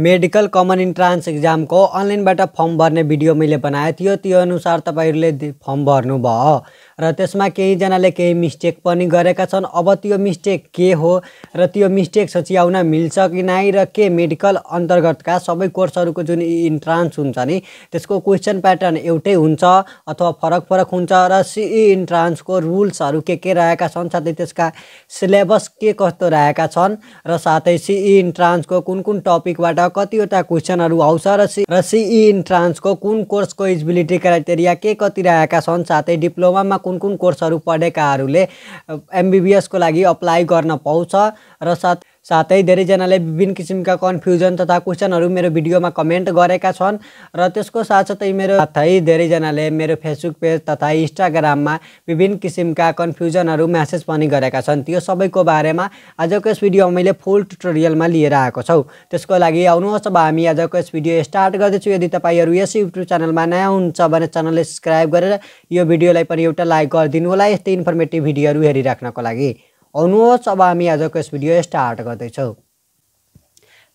medical common entrance इक्जामको अनलाइनबाट form भर्ने video मैले बनाएको थियो त्यो अनुसार तपाईँहरूले फर्म भर्नु भर्नुभयो र त्यसमा केहीजनाले केही मिस्टेक पनि गरेका छन् अब त्यो मिस्टेक के हो र त्यो मिस्टेक सच्याउन मिल्छ कि नै र के मेडिकल अन्तर्गतका सबै कोर्सहरूको जुन इन्ट्रान्स हुन्छ नि त्यसको क्वेसन प्याटर्न एउटै हुन्छ अथवा फरक फरक हुन्छ र सिई इन्ट्रान्सको रुल्सहरू के के रहेका छन् साथै त्यसका सिलेबस के कस्तो रहेका छन् र साथै सिई इन्ट्रान्सको कुन कुन टपिकबाट कतिवटा क्वेसनहरू आउँछ र सी र सिई इन्ट्रान्सको कुन कोर्सको इजिबिलिटी क्राइटेरिया के कति रहेका छन् साथै डिप्लोमामा कुन कुन कोर्सहरू पढेकाहरूले एमबिबिएसको लागि अप्लाई गर्न पाउँछ र साथ साथै धेरैजनाले विभिन्न किसिमका कन्फ्युजन तथा क्वेसनहरू मेरो भिडियोमा कमेन्ट गरेका छन् र त्यसको साथसाथै मेरो साथै धेरैजनाले मेरो फेसबुक पेज तथा इन्स्टाग्राममा विभिन्न किसिमका कन्फ्युजनहरू म्यासेज पनि गरेका छन् त्यो सबैको बारेमा आजको यस भिडियोमा मैले फुल ट्युटोरियलमा लिएर आएको छौँ त्यसको लागि आउनुहोस् अब हामी आजको यस भिडियो स्टार्ट गर्दैछु यदि तपाईँहरू यस युट्युब च्यानलमा नयाँ हुनुहुन्छ भने च्यानललाई सब्सक्राइब गरेर यो भिडियोलाई पनि एउटा लाइक गरिदिनु होला यस्तै इन्फर्मेटिभ भिडियोहरू हेरिराख्नको लागि आउनुहोस् अब हामी आजको यस भिडियो स्टार्ट गर्दैछौँ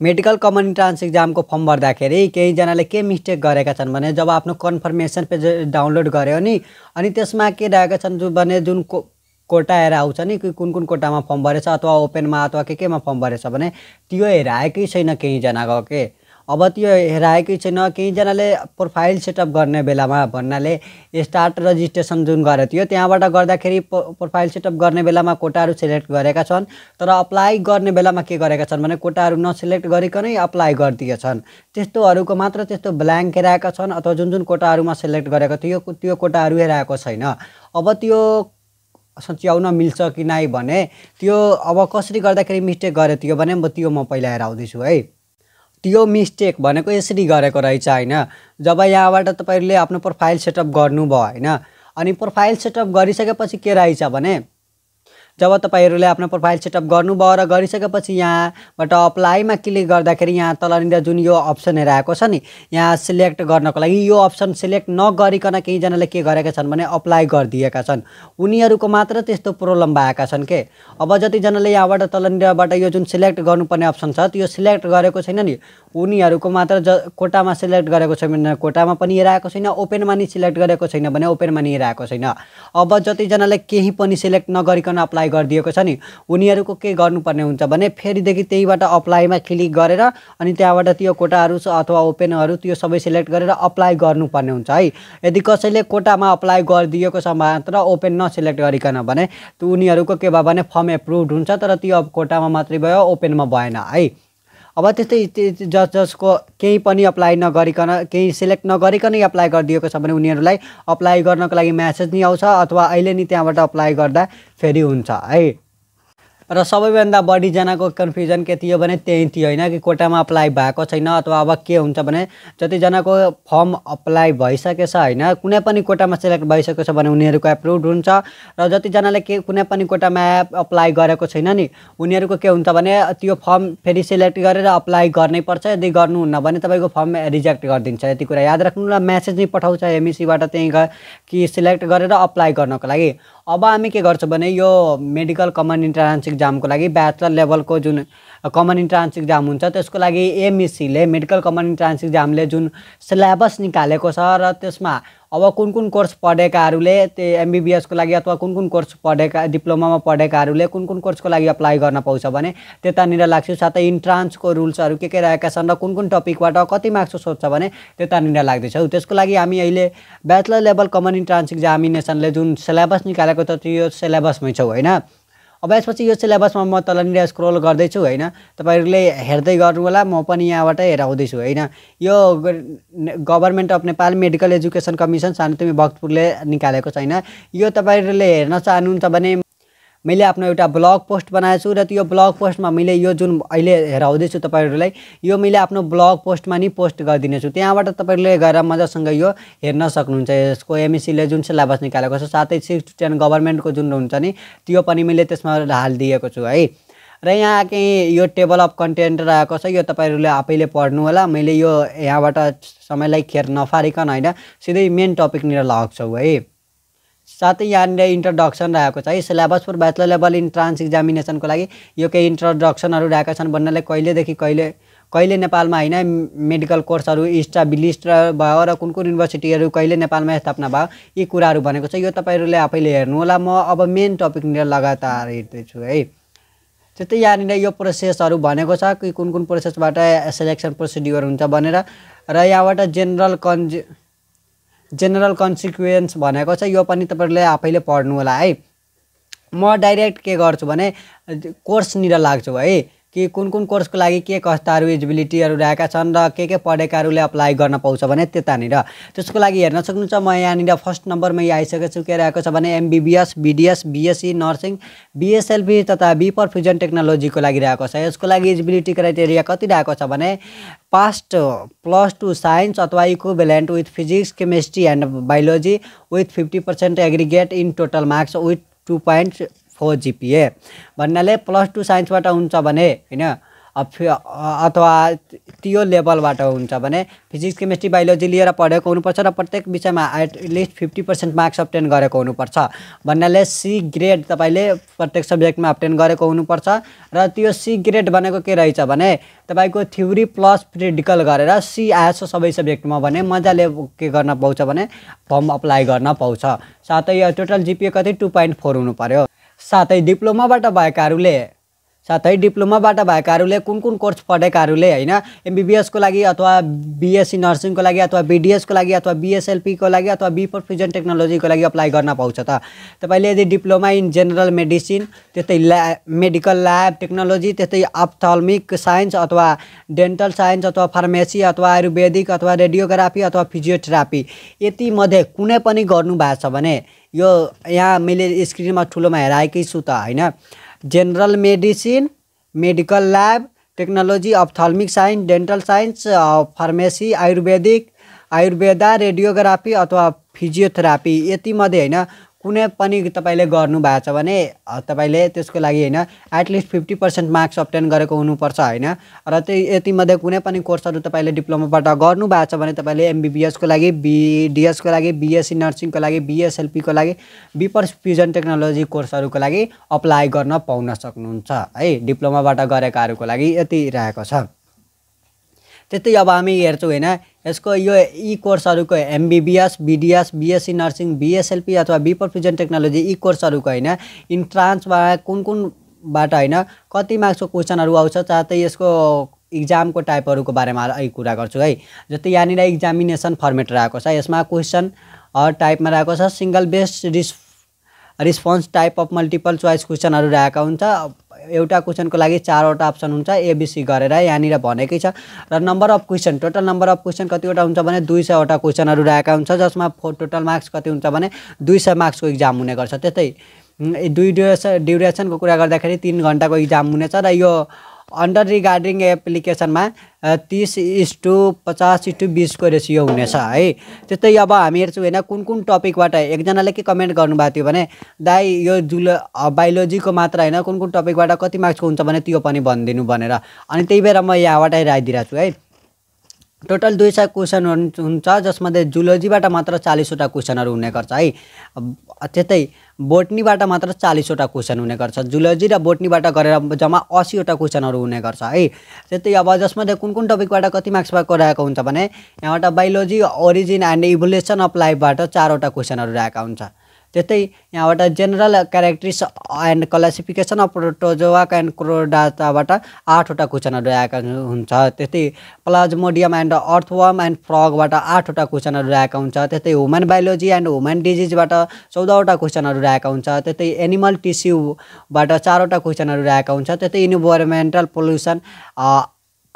मेडिकल कमन इन्ट्रान्स इक्जामको फर्म भर्दाखेरि केहीजनाले के मिस्टेक गरेका छन् भने जब आफ्नो कन्फर्मेसन पेज डाउनलोड गर्यो नि अनि त्यसमा के रहेका छन् जो भने जुन को कोटा हेर आउँछ नि कि कुन कुन कोटामा फर्म भरेछ अथवा ओपनमा अथवा के केमा फर्म भरेछ भने त्यो हेरेर आएकै छैन केहीजनाको के अब त्यो हेराएकै छैन केहीजनाले प्रोफाइल सेटअप गर्ने बेलामा भन्नाले स्टार्ट रजिस्ट्रेसन जुन गरेको थियो त्यहाँबाट गर्दाखेरि प्रोफाइल सेटअप गर्ने बेलामा कोटाहरू सेलेक्ट गरेका छन् तर अप्लाई गर्ने बेलामा के गरेका छन् भने कोटाहरू नसेलेक्ट गरिकनै अप्लाई गरिदिएछन् त्यस्तोहरूको मात्र त्यस्तो ब्ल्याङ्क हेराएका छन् अथवा जुन जुन कोटाहरूमा सेलेक्ट गरेको थियो त्यो कोटाहरू हेराएको छैन अब त्यो सच्याउन मिल्छ कि नै भने त्यो अब कसरी गर्दाखेरि मिस्टेक गरेको थियो भने म त्यो म पहिला हेराउँदैछु है त्यो मिस्टेक भनेको यसरी गरेको रहेछ होइन जब यहाँबाट तपाईँहरूले आफ्नो प्रोफाइल सेटअप गर्नुभयो होइन अनि प्रोफाइल सेटअप गरिसकेपछि के रहेछ भने जब तपाईँहरूले आफ्नो प्रोफाइल सेटअप गर्नुभयो र गरिसकेपछि यहाँबाट अप्लाईमा क्लिक गर्दाखेरि यहाँ तलनिर जुन यो अप्सन हेर आएको छ नि यहाँ सिलेक्ट गर्नको लागि यो अप्सन सिलेक्ट नगरिकन केहीजनाले के गरेका छन् भने अप्लाई गरिदिएका छन् उनीहरूको मात्र त्यस्तो प्रब्लम भएका छन् के अब जतिजनाले यहाँबाट तलनिरबाट यो जुन सिलेक्ट गर्नुपर्ने अप्सन छ त्यो सिलेक्ट गरेको छैन नि उनीहरूको मात्र ज कोटामा सिलेक्ट गरेको छैन भने कोटामा पनि हेराएको छैन ओपनमा नि सिलेक्ट गरेको छैन भने ओपनमा नि हेराएको छैन अब जतिजनाले केही पनि सिलेक्ट नगरिकन अप्लाई अप्लाई गरिदिएको छ नि उनीहरूको के गर्नुपर्ने हुन्छ भने फेरिदेखि त्यहीबाट अप्लाईमा क्लिक गरेर अनि त्यहाँबाट त्यो कोटाहरू अथवा ओपेनहरू त्यो सबै सिलेक्ट गरेर अप्लाई गर्नुपर्ने हुन्छ है यदि कसैले कोटामा अप्लाई गरिदिएको छ मात्र ओपन नसिलेक्ट गरिकन भने उनीहरूको के भयो भने फर्म एप्रुभ हुन्छ तर त्यो कोटामा मात्रै भयो ओपेनमा भएन है अब त्यस्तै जस जसको केही पनि अप्लाई नगरिकन केही सिलेक्ट नगरिकन एप्लाई गरिदिएको छ भने उनीहरूलाई अप्लाई गर्नको लागि म्यासेज नि आउँछ अथवा अहिले नि त्यहाँबाट अप्लाई गर्दा फेरि हुन्छ है र सबैभन्दा बढीजनाको कन्फ्युजन के थियो भने त्यही थियो होइन कि कोटामा अप्लाई भएको छैन अथवा अब के हुन्छ भने जतिजनाको फर्म अप्लाई भइसकेछ होइन कुनै पनि कोटामा सेलेक्ट भइसकेको छ भने उनीहरूको एप्रुभ हुन्छ र जतिजनाले के कुनै पनि कोटामा एप अप्लाई गरेको छैन नि उनीहरूको के हुन्छ भने त्यो फर्म फेरि सेलेक्ट गरेर अप्लाई गर्नै पर्छ यदि गर्नुहुन्न भने तपाईँको फर्म रिजेक्ट गरिदिन्छ यति कुरा याद राख्नु र म्यासेज नै पठाउँछ एमएससीबाट e त्यहीँ कि सिलेक्ट गरेर अप्लाई गर्नको लागि अब हामी के गर्छौँ भने यो मेडिकल कमन इन्ट्रान्स इक्जामको लागि ब्याचलर लेभलको जुन कमन इन्ट्रान्स इक्जाम हुन्छ त्यसको लागि एमइसीले मेडिकल कमन इन्ट्रान्स इक्जामले जुन सिलेबस निकालेको छ र त्यसमा अब कुन कुन कोर्स पढेकाहरूले त्यो एमबिबिएसको लागि अथवा कुन कुन कोर्स पढेका डिप्लोमामा पढेकाहरूले कुन कुन कोर्सको लागि अप्लाई गर्न पाउँछ भने त्यतानिर लाग्छ साथै इन्ट्रान्सको रुल्सहरू के के रहेका छन् र कुन कुन टपिकबाट कति मार्क्स सोध्छ भने त्यतानिर लाग्दैछौँ त्यसको लागि हामी अहिले ब्याचलर लेभल कमन इन्ट्रान्स इक्जामिनेसनले जुन सिलेबस निकालेको छ त्यो सिलेबसमै छौँ होइन अब यसपछि यो सिलेबसमा म तलनिर स्क्रोल गर्दैछु होइन तपाईँहरूले हेर्दै गर्नु होला म पनि यहाँबाट हेराउँदैछु होइन यो government of Nepal medical education commission Sanothimi भक्तपुरले निकालेको छैन यो तपाईँहरूले हेर्न चाहनुहुन्छ भने मैले आफ्नो एउटा ब्लग पोस्ट बनाएको छु र त्यो ब्लग पोस्टमा मैले यो जुन अहिले हेराउँदैछु तपाईँहरूलाई यो मैले आफ्नो ब्लग पोस्टमा नि पोस्ट गरिदिनेछु त्यहाँबाट तपाईँहरूले गएर मजासँग यो हेर्न सक्नुहुन्छ यसको एमएससीले e जुन सिलेबस निकालेको छ साथै सिक्स टु टेन गभर्मेन्टको जुन हुन्छ नि त्यो पनि मैले त्यसमा हालिदिएको छु है र यहाँ केही यो टेबल अफ कन्टेन्ट रहेको छ यो तपाईँहरूले आफैले पढ्नु होला मैले यो यहाँबाट समयलाई खेर नफारिकन होइन सिधै मेन टपिकनिर लग्छौँ है साथै यहाँनिर इन्ट्रोडक्सन रहेको छ है syllabus for bachelor level entrance इक्जामिनेसनको लागि यो केही इन्ट्रोडक्सनहरू रहेका छन् भन्नाले कहिलेदेखि कहिले कहिले नेपालमा होइन मेडिकल कोर्सहरू इस्टाब्लिस्ट भयो र कुन कुन युनिभर्सिटीहरू कहिले नेपालमा स्थापना भयो यी कुराहरू भनेको छ यो तपाईँहरूले आफैले हेर्नु होला म अब मेन टपिकनिर लगातार हेर्दैछु है त्यस्तै यहाँनिर यो प्रोसेसहरू भनेको छ कि कुन कुन प्रोसेसबाट सेलेक्सन प्रोसिड्युर हुन्छ भनेर र यहाँबाट जेनरल कन्ज्यु जेनरल कन्सिक्वेन्स भनेको छ यो पनि तपाईँहरूले आफैले पढ्नु होला है म डाइरेक्ट के गर्छु भने कोर्सनिर लाग्छु है कि कुन कुन कोर्सको लागि के कस्ताहरू एजिबिलिटीहरू रहेका छन् र के के पढेकाहरूले अप्लाई गर्न पाउँछ भने त्यतानिर त्यसको लागि हेर्न सक्नुहुन्छ म यहाँनिर फर्स्ट नम्बरमा यहाँ आइसकेको छु के रहेको छ भने MBBS BDS BSc nursing BSLB तथा बी फ्युजन टेक्नोलोजीको लागि रहेको छ यसको लागि एजिबिलिटी क्राइटेरिया कति रहेको छ भने पास्ट प्लस टू साइन्स अथवा इको equivalent with physics chemistry and biology with fifty percent aggregate in total marks with two point four GPA भन्नाले प्लस टू साइन्सबाट हुन्छ भने होइन अथवा त्यो लेभलबाट हुन्छ भने फिजिक्स केमिस्ट्री बायोलोजी लिएर पढेको हुनुपर्छ र प्रत्येक विषयमा at least fifty percent marks obtain गरेको हुनुपर्छ भन्नाले सी ग्रेड तपाईँले प्रत्येक सब्जेक्टमा अप्टेन गरेको हुनुपर्छ र त्यो सी ग्रेड भनेको के रहेछ भने तपाईँको थ्योरी प्लस प्रेडिकल गरेर सी आएछ सबै सब्जेक्टमा भने मजाले के गर्न पाउँछ भने फर्म अप्लाई गर्न पाउँछ साथै यो टोटल जिपिए कति टू पोइन्ट फोर हुनु पऱ्यो साथै डिप्लोमाबाट भएकाहरूले साथै डिप्लोमाबाट भएकाहरूले कुन कुन कोर्स पढेकाहरूले होइन एमबिबिएसको लागि अथवा बिएससी नर्सिङको लागि अथवा बिडिएसको लागि अथवा बिएसएलपीको लागि अथवा बी फर फ्युजन टेक्नोलोजीको लागि अप्लाई गर्न पाउँछ त तपाईँले यदि डिप्लोमा इन जेनरल मेडिसिन त्यस्तै ल्या मेडिकल ल्याब टेक्नोलोजी त्यस्तै अप्थल्मिक साइन्स अथवा डेन्टल साइन्स अथवा फार्मेसी अथवा आयुर्वेदिक अथवा रेडियोग्राफी अथवा फिजियोथेरापी यतिमध्ये कुनै पनि गर्नु छ भने यो यहाँ मैले स्क्रिनमा ठुलोमा हेराएकै छु त होइन general medicine medical lab technology ophthalmic science dental science pharmacy Ayurvedic Ayurveda radiography अथवा फिजियोथेरापी यतिमध्ये होइन कुनै पनि तपाईँले गर्नुभएको छ भने तपाईँले त्यसको लागि होइन at least fifty percent marks obtain गरेको हुनुपर्छ होइन र त्यही यतिमध्ये कुनै पनि कोर्सहरू तपाईँले डिप्लोमाबाट गर्नुभएको छ भने तपाईँले एमबिबिएसको लागि बिडिएसको लागि बिएससी नर्सिङको लागि बिएसएलपीको लागि बिपर्स फ्युजन टेक्नोलोजी कोर्सहरूको लागि अप्लाई गर्न पाउन सक्नुहुन्छ है डिप्लोमाबाट गरेकाहरूको लागि यति रहेको छ त्यस्तै अब हामी हेर्छौँ होइन यसको यो यी कोर्सहरूको MBBS BDS BSc nursing BSLP अथवा बी प्रोफिजन टेक्नोलोजी यी कोर्सहरूको होइन इन्ट्रान्समा कुन कुनबाट होइन कति मार्क्सको क्वेसनहरू आउँछ साथै यसको इक्जामको टाइपहरूको बारेमा अलिक कुरा गर्छु है जस्तै यहाँनिर इक्जामिनेसन फर्मेट रहेको छ यसमा क्वेसन टाइपमा रहेको छ सिङ्गल बेस्ट रिस response type of multiple choice क्वेसनहरू रहेको हुन्छ एउटा क्वेसनको लागि चारवटा अप्सन हुन्छ एबिसी गरेर यहाँनिर भनेकै छ र number of question total number of question कतिवटा हुन्छ भने दुई सयवटा क्वेसनहरू रहेका हुन्छ जसमा फो टोटल मार्क्स कति हुन्छ भने दुई सय मार्क्सको इक्जाम हुने गर्छ त्यस्तै दुई ड्युरेसन ड्युरेसनको कुरा गर्दाखेरि तिन घन्टाको इक्जाम हुनेछ र यो अन्डर रिगार्डिङ एप्लिकेसनमा तिस टु पचास टु बिसको रेसियो हुनेछ है त्यस्तै अब हामी हेर्छौँ होइन कुन कुन टपिकबाट एकजनाले के कमेन्ट गर्नुभएको थियो भने दाई यो जुल बायोलोजीको मात्र होइन कुन कुन टपिकबाट कति मार्क्सको हुन्छ भने त्यो पनि भनिदिनु भनेर अनि त्यही भएर म यहाँबाटै राखिदिइरहेको छु है टोटल दुई सय क्वेसनहरू हुन्छ जसमध्ये जुलोजीबाट मात्र चालिसवटा क्वेसनहरू हुने गर्छ है त्यस्तै बोटनीबाट मात्र चालिसवटा क्वेसन हुने गर्छ जुलोजी र बोटनीबाट गरेर जम्मा असीवटा क्वेसनहरू हुने गर्छ है त्यस्तै अब जसमध्ये कुन कुन टपिकबाट कति मार्क्स भएको रहेको हुन्छ भने यहाँबाट biology origin and evolution of लाइफबाट चारवटा क्वेसनहरू रहेका हुन्छ त्यस्तै यहाँबाट general characteristics and classification of प्रोटोजोवाक एन्ड क्रोडाताबाट आठवटा कुचनहरू आएका हुन्छ त्यस्तै प्लाजमोडियम एन्ड अर्थवर्म एन्ड फ्रगबाट आठवटा क्वेसनहरू आएका हुन्छ त्यस्तै ह्युमन बायोलोजी एन्ड ह्युमन डिजिजबाट चौधवटा क्वेसनहरू आएका हुन्छ त्यस्तै एनिमल टिस्युबाट चारवटा क्वेसनहरू आएका हुन्छ त्यस्तै environmental pollution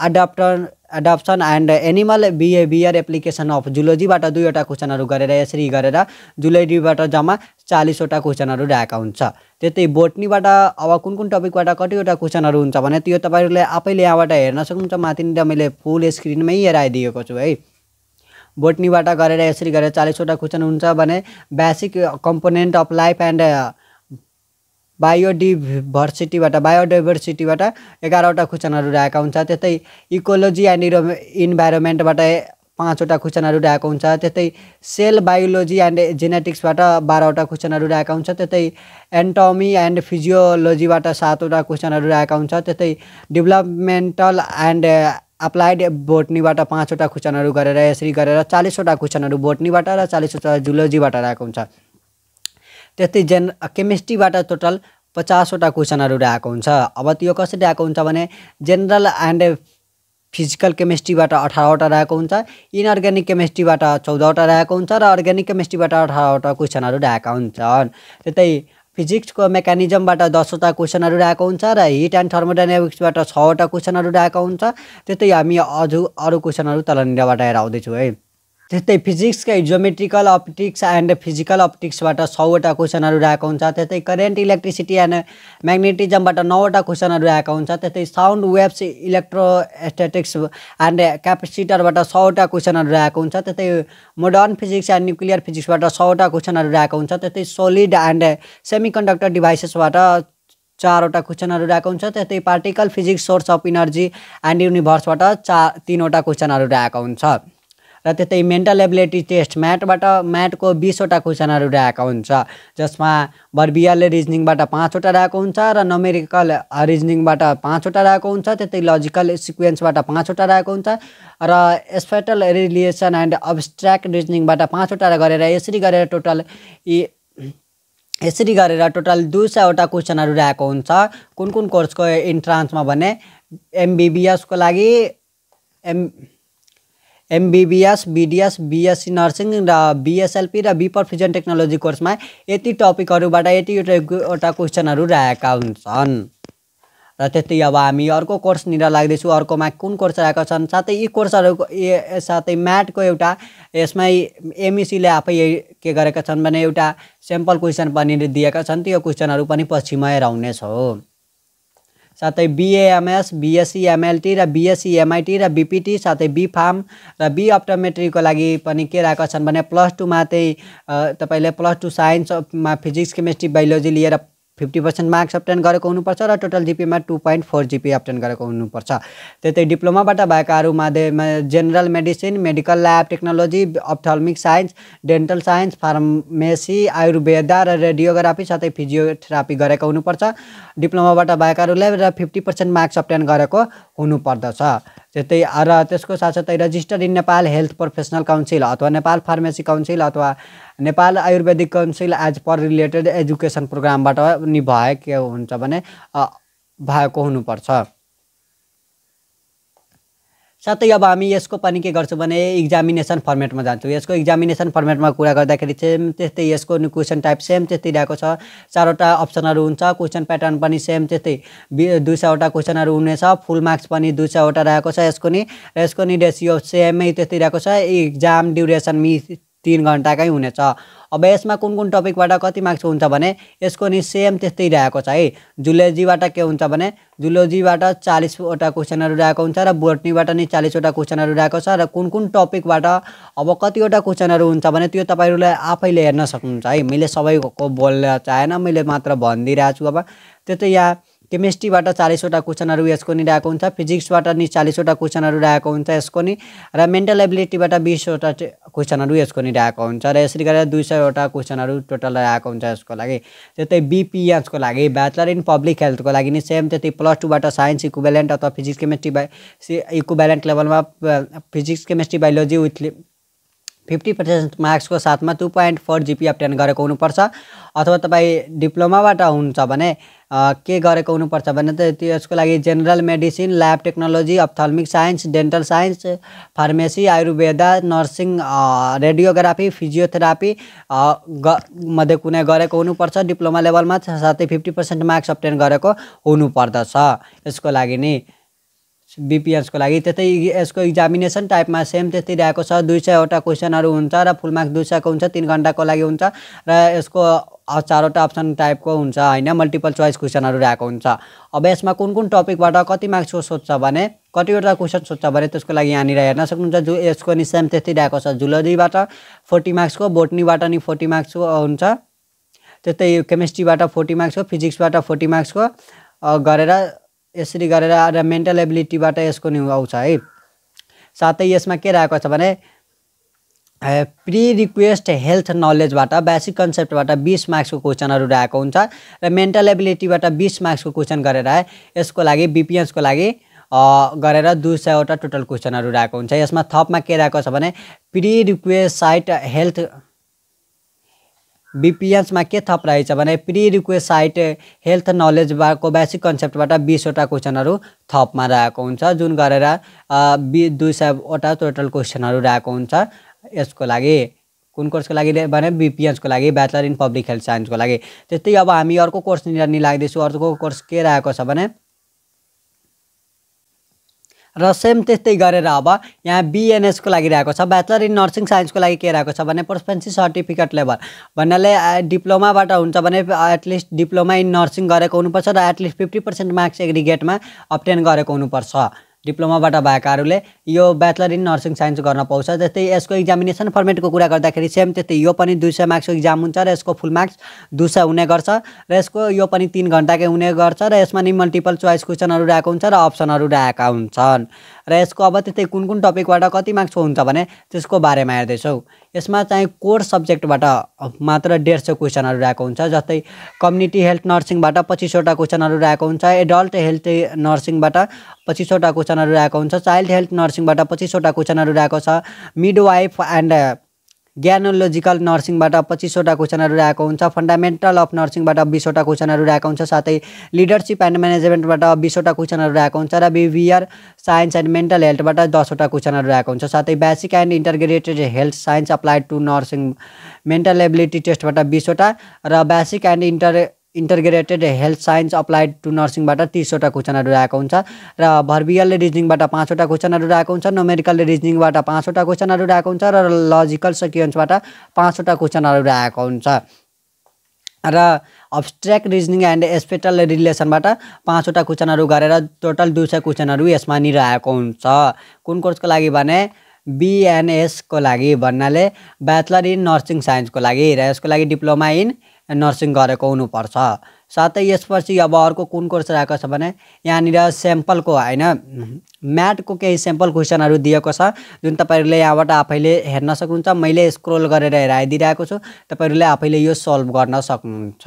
adapter adaptation and animal behaviour application of जुलोजीबाट दुईवटा क्वेसनहरू गरेर यसरी गरेर जुलोजीबाट जम्मा चालिसवटा क्वेसनहरू राखेका हुन्छ त्यस्तै बोटनीबाट अब कुन कुन टपिकबाट कतिवटा क्वेसनहरू हुन्छ भने त्यो तपाईँहरूले आफैले यहाँबाट हेर्न सक्नुहुन्छ माथिनिर मैले फुल स्क्रिनमै हेराइदिएको छु है बोटनीबाट गरेर यसरी गरेर चालिसवटा क्वेसन हुन्छ भने basic component of life and बायोडिभर्सिटीबाट बायोडाइभर्सिटीबाट एघारवटा क्वेसनहरू रहेका हुन्छ त्यस्तै इकोलोजी एन्ड इन्भाइरोमेन्टबाट पाँचवटा क्वेसनहरू रहेको हुन्छ त्यस्तै सेल बायोलोजी एन्ड जेनेटिक्सबाट बाह्रवटा क्वेसनहरू रहेका हुन्छ त्यस्तै एन्टोमी एन्ड फिजियोलोजीबाट सातवटा क्वेसनहरू रहेका हुन्छ त्यस्तै डेभलपमेन्टल एन्ड अप्लाइड बोटनीबाट पाँचवटा क्वेसनहरू गरेर यसरी गरेर चालिसवटा क्वेसनहरू बोटनीबाट र चालिसवटा जुलोजीबाट रहेको हुन्छ त्यस्तै जेन केमिस्ट्रीबाट टोटल पचासवटा क्वेसनहरू आएको हुन्छ अब त्यो कसरी आएको हुन्छ भने जेनरल एन्ड फिजिकल केमिस्ट्रीबाट अठारवटा रहेको हुन्छ इनअर्ग्यानिक केमिस्ट्रीबाट चौधवटा रहेको हुन्छ र अर्ग्यानिक केमिस्ट्रीबाट अठारवटा क्वेसनहरू रहेका हुन्छन् त्यतै फिजिक्सको मेकानिजमबाट दसवटा क्वेसनहरू रहेको हुन्छ र हिट एन्ड थर्मोडाइनामिक्सबाट छवटा क्वेसनहरू रहेको हुन्छ त्यतै हामी अझ अरू क्वेसनहरू तलनिरबाट आउँदैछु है त्यस्तै फिजिक्सकै जियोमेट्रिकल अप्टिक्स एन्ड फिजिकल अप्टिक्सबाट छवटा क्वेसनहरू रहेको हुन्छ त्यस्तै करेन्ट इलेक्ट्रिसिटी एन्ड म्याग्नेटिजमबाट नौवटा क्वेसनहरू आएको हुन्छ त्यस्तै sound waves electro electrostatics and क्यापेसिटरबाट छवटा क्वेसनहरू रहेको हुन्छ त्यस्तै मोडर्न फिजिक्स एन्ड न्युक्लियर फिजिक्सबाट छवटा क्वेसनहरू रहेको हुन्छ त्यस्तै सोलिड एन्ड सेमी कन्डक्टर डिभाइसेसबाट चारवटा क्वेसनहरू रहेको हुन्छ त्यस्तै particle physics source of energy and युनिभर्सबाट चार तिनवटा क्वेसनहरू रहेको हुन्छ र त्यस्तै मेन्टल एबिलिटी टेस्ट म्याटबाट म्याटको बिसवटा क्वेसनहरू रहेको हुन्छ जसमा बर्बियल रिजनिङबाट पाँचवटा रहेको हुन्छ र नमेरिकल रिजनिङबाट पाँचवटा रहेको हुन्छ त्यतै लजिकल सिक्वेन्सबाट पाँचवटा रहेको हुन्छ र स्पेटल रिलिएसन एन्ड अब्सट्राक्ट रिजनिङबाट पाँचवटा गरेर यसरी गरेर टोटल यसरी गरेर टोटल दुई सयवटा क्वेसनहरू रहेको हुन्छ कुन कुन कोर्सको इन्ट्रान्समा भने एमबिबिएसको लागि M MBBS BDS BSc nursing र बिएसएलपी र बी टेक्नोलोजी कोर्समा यति टपिकहरूबाट यति एउटा क्वेसनहरू रहेका हुन्छन् र त्यति अब हामी अर्को कोर्स निर लाग्दैछु अर्कोमा कुन कोर्स रहेका छन् साथै यी कोर्सहरूको साथै म्याटको एउटा यसमा एमइसीले e आफै के गरेका छन् भने एउटा सेम्पल क्वेसन पनि दिएका छन् त्यो क्वेसनहरू पनि पछिमा हेराउनेछौँ हो साथै बिएएमएस बिएससी एमएलटी र बिएससी एमआइटी र बिपिटी साथै बी फार्म र बी अप्टोमेट्रीको लागि पनि के रहेका छन् भने प्लस टूमा चाहिँ तपाईँले प्लस टू साइन्समा फिजिक्स केमेस्ट्री बायोलोजी लिएर फिफ्टी पर्सेन्ट मार्क्स अप्टेन गरेको हुनुपर्छ र टोटल जिपीमा two point four GP obtain गरेको हुनुपर्छ त्यतै डिप्लोमाबाट भएकाहरू माध्यममा general medicine medical lab technology ophthalmic science dental science pharmacy Ayurveda र रेडियोग्राफी साथै फिजियोथेरापी गरेको हुनुपर्छ डिप्लोमाबाट भएकाहरूलाई र फिफ्टी पर्सेन्ट मार्क्स अप्टेन गरेको हुनुपर्दछ त्यस्तै र त्यसको साथसाथै registered in Nepal health professional council अथवा नेपाल फार्मेसी काउन्सिल अथवा Nepal Ayurvedic council as per related education प्रोग्रामबाट नि के हुन्छ भने भएको हुनुपर्छ साथै अब हामी यसको पनि के गर्छौँ भने इक्जामिनेसन फर्मेटमा जान्छौँ यसको इक्जामिनेसन फर्मेटमा कुरा गर्दाखेरि सेम त्यस्तै यसको क्वेसन टाइप सेम त्यस्तै रहेको छ चारवटा अप्सनहरू हुन्छ क्वेसन प्याटर्न पनि सेम त्यस्तै दुई सयवटा क्वेसनहरू हुनेछ फुल मार्क्स पनि दुई सयवटा रहेको छ यसको नि यसको नि रेसियो सेमै त्यस्तै रहेको छ इक्जाम ड्युरेसन मि तिन घन्टाकै हुनेछ अब यसमा कुन कुन टपिकबाट कति मार्क्स हुन्छ भने यसको नि सेम त्यस्तै रहेको छ है जुलोजीबाट के हुन्छ भने जुलोजीबाट चालिसवटा क्वेसनहरू रहेको हुन्छ र बोटनीबाट नि चालिसवटा क्वेसनहरू रहेको छ र कुन कुन टपिकबाट अब कतिवटा क्वेसनहरू हुन्छ भने त्यो तपाईँहरूलाई आफैले हेर्न सक्नुहुन्छ है मैले सबैको बोल्न चाहेन मैले मात्र भनिदिइरहेको छु अब त्यो चाहिँ यहाँ केमिस्ट्रीबाट चालिसवटा क्वेसनहरू यसको नि रहेको हुन्छ फिजिक्सबाट नि चालिसवटा क्वेसनहरू रहेको हुन्छ यसको नि र मेन्टल एबिलिटीबाट बिसवटा क्वेसनहरू यसको नि रहेको हुन्छ र यसरी गरेर दुई सयवटा क्वेसनहरू टोटल रहेको हुन्छ यसको लागि त्यस्तै बिपिएचको लागि ब्याचलर इन पब्लिक हेल्थको लागि नि सेम त्यति प्लस टूबाट साइन्स इक्विभ्यालेन्ट अथवा फिजिक्स केमिस्ट्री बाई इक्विभ्यालेन्ट लेभलमा physics chemistry biology with fifty percent मार्क्सको साथमा two point four GP obtain गरेको हुनुपर्छ अथवा तपाईँ डिप्लोमाबाट हुन्छ भने के गरेको हुनुपर्छ भने त यसको लागि general medicine lab technology ophthalmic science dental science pharmacy Ayurveda nursing radiography physiotherapy ग मध्ये कुनै गरेको हुनुपर्छ डिप्लोमा लेभलमा साथै फिफ्टी पर्सेन्ट मार्क्स अप्टेन गरेको हुनुपर्दछ यसको लागि नि बिपिएसको लागि त्यस्तै यसको इक्जामिनेसन टाइपमा सेम त्यस्तै रहेको छ दुई सयवटा क्वेसनहरू हुन्छ र फुल मार्क्स दुई सयको हुन्छ तिन घन्टाको लागि हुन्छ र यसको चारवटा अप्सन टाइपको हुन्छ होइन मल्टिपल चोइस क्वेसनहरू रहेको हुन्छ अब यसमा कुन कुन टपिकबाट कति मार्क्सको सोध्छ भने कतिवटा क्वेसन सोध्छ भने त्यसको लागि यहाँनिर हेर्न सक्नुहुन्छ जु यसको नि सेम त्यस्तै रहेको छ जुलोजीबाट फोर्टी मार्क्सको बोटनीबाट नि फोर्टी मार्क्सको हुन्छ त्यस्तै केमिस्ट्रीबाट फोर्टी मार्क्सको फिजिक्सबाट फोर्टी मार्क्सको गरेर यसरी गरेर र मेन्टल एबिलिटीबाट यसको नि आउँछ है साथै यसमा के रहेको छ भने प्रि रिक्वेस्ट हेल्थ नलेजबाट बेसिक कन्सेप्टबाट बिस मार्क्सको क्वेसनहरू रहेको हुन्छ र मेन्टल एबिलिटीबाट बिस मार्क्सको क्वेसन गरेर यसको लागि बिपिएसको लागि गरेर दुई सयवटा टोटल क्वेसनहरू रहेको हुन्छ यसमा थपमा के रहेको छ भने प्रि रिक्वेस्ट साइट हेल्थ बिपिएन्समा के थप रहेछ भने प्रि रिक्वेस्ट साइट हेल्थ नलेजबाको बेसिक कन्सेप्टबाट बिसवटा क्वेसनहरू थपमा रहेको हुन्छ जुन गरेर बि दुई सयवटा टोटल क्वेसनहरू रहेको हुन्छ यसको लागि कुन कोर्सको लागि भने बिपिएचको लागि ब्याचलर इन पब्लिक हेल्थ साइन्सको लागि त्यस्तै अब हामी अर्को कोर्स नि लाग्दैछु अर्को कोर्स के रहेको छ भने र सेम त्यस्तै गरेर अब यहाँ बिएनएसको लागि रहेको छ ब्याचलर इन नर्सिङ साइन्सको लागि के रहेको छ भने प्रोफेन्सी सर्टिफिकेट लेभल भन्नाले डिप्लोमाबाट हुन्छ भने एटलिस्ट डिप्लोमा इन नर्सिङ गरेको हुनुपर्छ र एटलिस्ट फिफ्टी पर्सेन्ट मार्क्स एग्रिगेटमा अप्टेन गरेको हुनुपर्छ डिप्लोमाबाट भएकाहरूले यो ब्याचलर इन नर्सिङ साइन्स गर्न पाउँछ जस्तै यसको इक्जामिनेसन फर्मेटको कुरा गर्दाखेरि सेम त्यस्तै यो पनि दुई सय मार्क्सको इक्जाम हुन्छ र यसको फुल मार्क्स दुई सय हुने गर्छ र यसको यो पनि तिन घन्टाकै हुने गर्छ र यसमा नि मल्टिपल चोइस क्वेसनहरू रहेको हुन्छ र अप्सनहरू रहेका हुन्छन् र यसको अब त्यस्तै कुन कुन टपिकबाट कति मार्क्स हुन्छ भने त्यसको बारेमा हेर्दैछौँ यसमा चाहिँ कोर सब्जेक्टबाट मात्र डेढ सय क्वेसनहरू रहेको हुन्छ जस्तै कम्युनिटी हेल्थ नर्सिङबाट पच्चिसवटा क्वेसनहरू रहेको हुन्छ एडल्ट हेल्थ नर्सिङबाट पच्चिसवटा क्वेसनहरू रहेको हुन्छ चाइल्ड हेल्थ नर्सिङबाट पच्चिसवटा क्वेसनहरू रहेको छ मिड वाइफ एन्ड ज्ञानोलोजिकल नर्सिङबाट पच्चिसवटा क्वेसनहरू रहेको हुन्छ फन्डामेन्टल अफ नर्सिङबाट बिसवटा क्वेसनहरू रहेको हुन्छ साथै लिडरसिप एन्ड म्यानेजमेन्टबाट बिसवटा क्वेसनहरू रहेको हुन्छ र बिभियर साइन्स एन्ड मेन्टल हेल्थबाट दसवटा क्वेसनहरू रहेको हुन्छ साथै basic and integrated health science applied to nursing mental ability टेस्टबाट बिसवटा र basic and inter integrated health science applied to नर्सिङबाट तिसवटा क्वेसनहरू आएको हुन्छ र भर्बियलले रिजनिङबाट पाँचवटा क्वेसनहरू आएको हुन्छ नोमेरिकलले रिजनिङबाट पाँचवटा क्वेसनहरू आएको हुन्छ र लजिकल सिक्वेन्सबाट पाँचवटा क्वेसनहरू आएको हुन्छ र अब्सट्रेक्ट रिजनिङ एन्ड स्पेटल रिलेसनबाट पाँचवटा क्वेसनहरू गरेर टोटल दुई सय क्वेसनहरू यसमा नि हुन्छ कुन कोर्सको लागि भने बिएनएसको लागि भन्नाले ब्याचलर इन नर्सिङ साइन्सको लागि र यसको लागि डिप्लोमा इन नर्सिङ गरेको हुनुपर्छ साथै यसपछि अब अर्को कुन कोर्स रहेको छ भने यहाँनिर सेम्पलको होइन म्याटको केही सेम्पल क्वेसनहरू दिएको छ जुन तपाईँहरूले यहाँबाट आफैले हेर्न सक्नुहुन्छ मैले स्क्रोल गरेर हेराइदिइरहेको छु तपाईँहरूले आफैले यो सल्भ गर्न सक्नुहुन्छ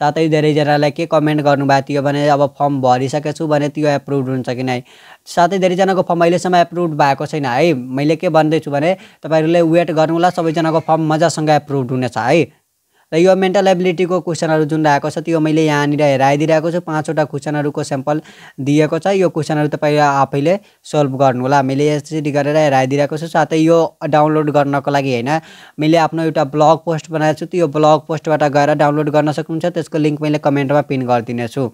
साथै धेरैजनालाई के कमेन्ट गर्नुभएको थियो भने अब फर्म भरिसकेको छु भने त्यो एप्रुभ हुन्छ कि नै साथै धेरैजनाको फर्म अहिलेसम्म एप्रुभ भएको छैन है मैले के भन्दैछु भने तपाईँहरूले वेट गर्नुहोला सबैजनाको फर्म मजासँग एप्रुभ हुनेछ है र यो मेन्टल एबिलिटीको क्वेसनहरू जुन रहेको छ त्यो मैले यहाँनिर हेराइदिइरहेको छु पाँचवटा क्वेसनहरूको स्याम्पल दिएको छ यो क्वेसनहरू तपाईँ आफैले सल्भ गर्नु होला मैले यसरी गरेर हेराइदिइरहेको छु साथै यो डाउनलोड गर्नको लागि होइन मैले आफ्नो एउटा ब्लग पोस्ट बनाएको छु त्यो ब्लग पोस्टबाट गएर डाउनलोड गर्न सक्नुहुन्छ त्यसको लिङ्क मैले कमेन्टमा पिन गरिदिनेछु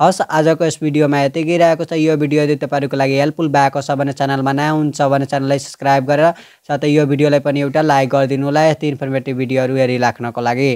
हस् आजको यस भिडियोमा यतिकै रहेको छ यो भिडियो यदि तपाईँहरूको लागि हेल्पफुल भएको छ भने च्यानलमा नयाँ हुन्छ भने च्यानललाई सब्सक्राइब गरेर साथै यो भिडियोलाई पनि एउटा लाइक गरिदिनु होला यस्तै इन्फर्मेटिभ भिडियोहरू हेरिराख्नको लागि